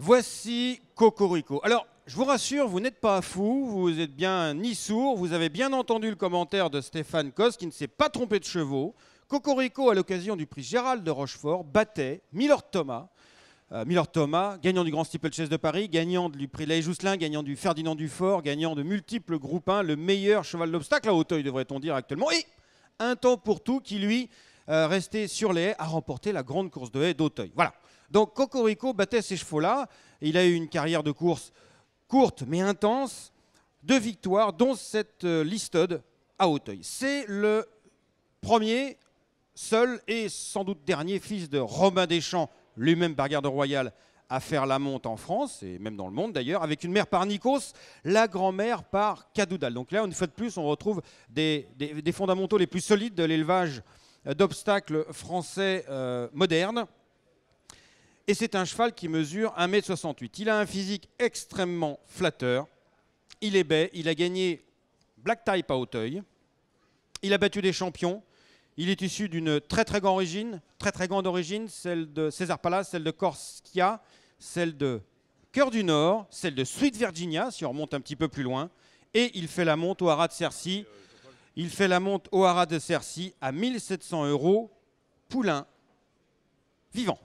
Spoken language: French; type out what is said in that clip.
Voici Cocorico. Alors, je vous rassure, vous n'êtes pas fou, vous êtes bien ni sourd, vous avez bien entendu le commentaire de Stéphane Cos qui ne s'est pas trompé de chevaux. Cocorico, à l'occasion du prix Gérald de Rochefort, battait Miller Thomas. Euh, Miller Thomas, gagnant du Grand Steeplechase de Paris, gagnant du prix et Jousselin, gagnant du Ferdinand Dufort, gagnant de multiples groupes 1, le meilleur cheval d'obstacle à Hauteuil, devrait-on dire actuellement. Et un temps pour tout qui, lui, euh, rester resté sur les haies, a remporté la grande course de haies d'Auteuil. Voilà. Donc Cocorico battait ces chevaux-là. Il a eu une carrière de course courte mais intense, deux victoires, dont cette euh, à Auteuil. C'est le premier, seul et sans doute dernier fils de Romain Deschamps, lui-même garde royal, à faire la monte en France et même dans le monde d'ailleurs, avec une mère par Nikos, la grand-mère par Cadoudal. Donc là, une fois de plus, on retrouve des fondamentaux les plus solides de l'élevage d'obstacles français euh, modernes. Et c'est un cheval qui mesure 1m68. Il a un physique extrêmement flatteur. Il est bai. Il a gagné Black Tie à Hauteuil. Il a battu des champions. Il est issu d'une très très grande origine, très très grande origine, celle de César Palace, celle de Corsica, celle de Cœur du Nord, celle de Sweet Virginia, si on remonte un petit peu plus loin. Et il fait la monte au Haras de Cercy. Il fait la monte au haras de Cercy à 1700 euros, poulain, vivant.